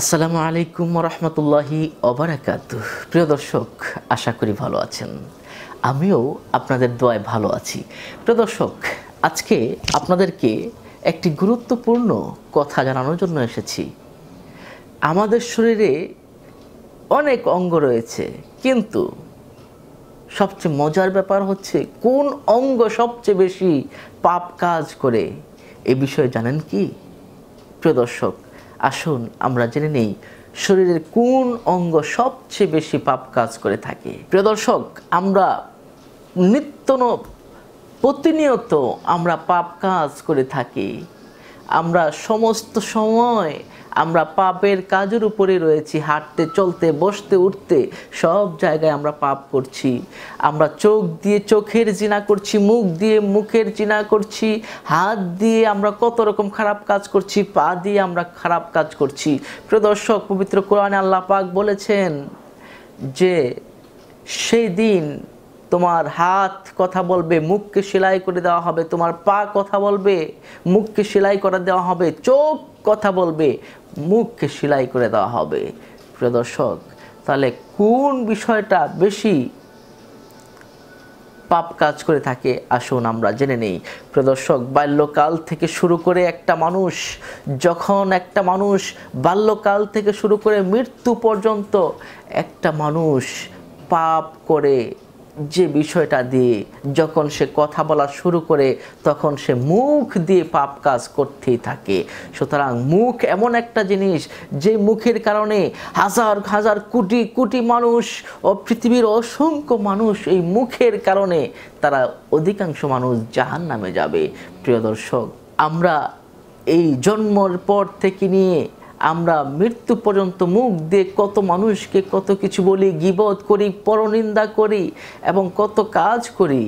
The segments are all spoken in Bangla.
আসসালামু আলাইকুম রহমতুল্লাহি অবরাকাত প্রিয় দর্শক আশা করি ভালো আছেন আমিও আপনাদের দোয়ায় ভালো আছি প্রিয় দর্শক আজকে আপনাদেরকে একটি গুরুত্বপূর্ণ কথা জানানোর জন্য এসেছি আমাদের শরীরে অনেক অঙ্গ রয়েছে কিন্তু সবচেয়ে মজার ব্যাপার হচ্ছে কোন অঙ্গ সবচেয়ে বেশি পাপ কাজ করে এ বিষয়ে জানেন কি প্রিয় দর্শক আসুন আমরা জেনে নেই শরীরের কোন অঙ্গ সবচেয়ে বেশি পাপ কাজ করে থাকে প্রিয় দর্শক আমরা নিত্য প্রতিনিয়ত আমরা পাপ কাজ করে থাকি আমরা সমস্ত সময় আমরা পাপের কাজের উপরে রয়েছি হাঁটতে চলতে বসতে উঠতে সব জায়গায় আমরা পাপ করছি আমরা চোখ দিয়ে চোখের চিনা করছি মুখ দিয়ে মুখের চিনা করছি হাত দিয়ে আমরা কত রকম খারাপ কাজ করছি পা দিয়ে আমরা খারাপ কাজ করছি প্রদর্শক পবিত্র কোরআনে আল্লাহ পাক বলেছেন যে সেই দিন তোমার হাত কথা বলবে মুখকে সেলাই করে দেওয়া হবে তোমার পা কথা বলবে মুখকে সেলাই করে দেওয়া হবে চোখ কথা বলবে মুখকে সেলাই করে দেওয়া হবে প্রিয় দর্শক তাহলে কোন বিষয়টা বেশি পাপ কাজ করে থাকে আসুন আমরা জেনে নেই প্রদর্শক বাল্যকাল থেকে শুরু করে একটা মানুষ যখন একটা মানুষ বাল্যকাল থেকে শুরু করে মৃত্যু পর্যন্ত একটা মানুষ পাপ করে যে বিষয়টা দিয়ে যখন সে কথা বলা শুরু করে তখন সে মুখ দিয়ে পাপ কাজ করতেই থাকে সুতরাং মুখ এমন একটা জিনিস যে মুখের কারণে হাজার হাজার কোটি কোটি মানুষ ও পৃথিবীর অসংখ্য মানুষ এই মুখের কারণে তারা অধিকাংশ মানুষ জাহান নামে যাবে প্রিয় দর্শক আমরা এই জন্মর পর থেকে নিয়ে আমরা মৃত্যু পর্যন্ত মুখ দিয়ে কত মানুষকে কত কিছু বলি গিবধ করি পরনিন্দা করি এবং কত কাজ করি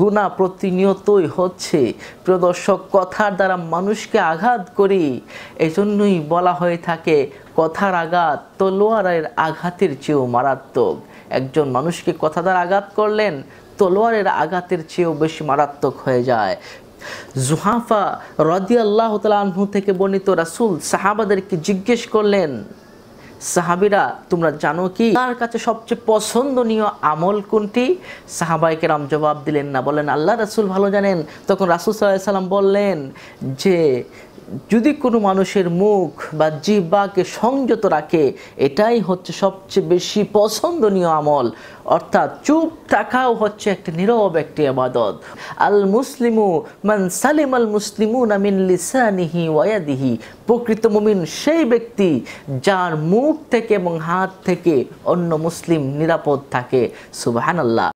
গুণা প্রতিনিয়তই হচ্ছে প্রদর্শক কথার দ্বারা মানুষকে আঘাত করি এজন্যই বলা হয়ে থাকে কথার আঘাত তলোয়ারের আঘাতের চেয়েও মারাত্মক একজন মানুষকে কথা দ্বারা আঘাত করলেন তলোয়ারের আঘাতের চেয়েও বেশি মারাত্মক হয়ে যায় জুহাফা রদি আল্লাহ থেকে বর্ণিত রাসুল সাহাবাদেরকে জিজ্ঞেস করলেন সাহাবিরা তোমরা জানো কি তার কাছে সবচেয়ে পছন্দনীয় আমল কোনটি সাহাবাইকে রাম জবাব দিলেন না বলেন আল্লাহ রাসুল ভালো জানেন তখন রাসুল সাল্লাহ সাল্লাম বললেন যে যদি কোনো মানুষের মুখ বা জিহ্বাকে সংযত রাখে এটাই হচ্ছে সবচেয়ে বেশি পছন্দনীয় আমল অর্থাৎ চুপ থাকাও হচ্ছে একটি নীরব একটি আবাদত আল মুসলিমু মান সালিম আল মুসলিমু নামিন লিসানিহি ওয়াদিহি প্রকৃত মুমিন সেই ব্যক্তি যার মুখ থেকে এবং হাত থেকে অন্য মুসলিম নিরাপদ থাকে সুবাহান আল্লাহ